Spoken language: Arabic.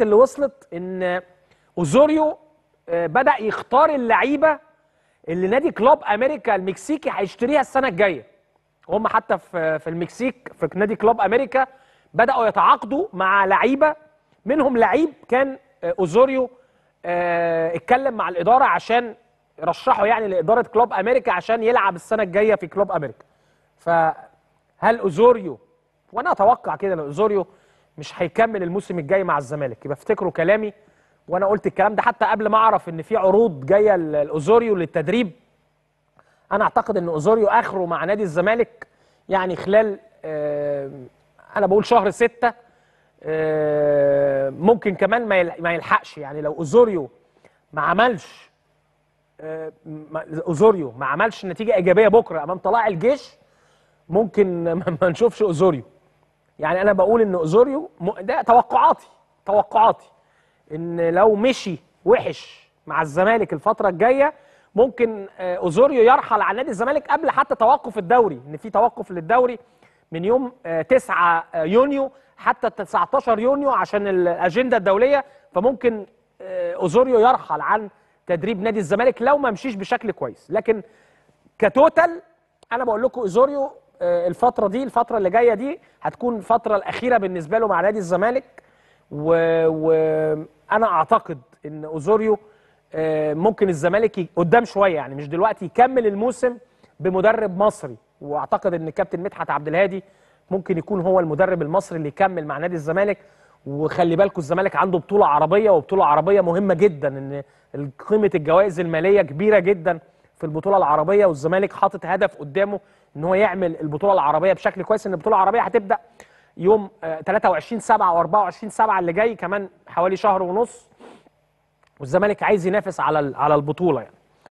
اللي وصلت ان اوزوريو آه، بدا يختار اللعيبه اللي نادي كلوب امريكا المكسيكي هيشتريها السنه الجايه هم حتى في في المكسيك في نادي كلوب امريكا بداوا يتعاقدوا مع لعيبه منهم لعيب كان آه، اوزوريو آه، اتكلم مع الاداره عشان رشحه يعني لاداره كلوب امريكا عشان يلعب السنه الجايه في كلوب امريكا فهل اوزوريو وانا اتوقع كده ان اوزوريو مش هيكمل الموسم الجاي مع الزمالك يبقى افتكروا كلامي وانا قلت الكلام ده حتى قبل ما اعرف ان في عروض جايه لاوزوريو للتدريب انا اعتقد ان اوزوريو اخره مع نادي الزمالك يعني خلال آه، انا بقول شهر ستة آه، ممكن كمان ما يلحقش يعني لو اوزوريو ما عملش آه، اوزوريو ما عملش نتيجه ايجابيه بكره امام طلائع الجيش ممكن ما نشوفش اوزوريو يعني انا بقول ان اوزوريو ده توقعاتي توقعاتي ان لو مشي وحش مع الزمالك الفتره الجايه ممكن آه، اوزوريو يرحل عن نادي الزمالك قبل حتى توقف الدوري ان في توقف للدوري من يوم 9 آه، آه، يونيو حتى 19 يونيو عشان الاجنده الدوليه فممكن اوزوريو يرحل عن تدريب نادي الزمالك لو ما مشيش بشكل كويس لكن كتوتال انا بقول لكم اوزوريو آه، الفتره دي الفتره اللي جايه دي هتكون الفتره الاخيره بالنسبه له مع نادي الزمالك وانا اعتقد ان اوزوريو آه، ممكن الزمالك قدام شويه يعني مش دلوقتي يكمل الموسم بمدرب مصري واعتقد ان الكابتن مدحت عبد الهادي ممكن يكون هو المدرب المصري اللي يكمل مع نادي الزمالك وخلي بالكم الزمالك عنده بطوله عربيه وبطوله عربيه مهمه جدا ان قيمه الجوائز الماليه كبيره جدا في البطوله العربيه والزمالك حاطط هدف قدامه ان هو يعمل البطوله العربيه بشكل كويس ان البطوله العربيه هتبدا يوم 23 7 و24 7 اللي جاي كمان حوالي شهر ونص والزمالك عايز ينافس على على البطوله يعني.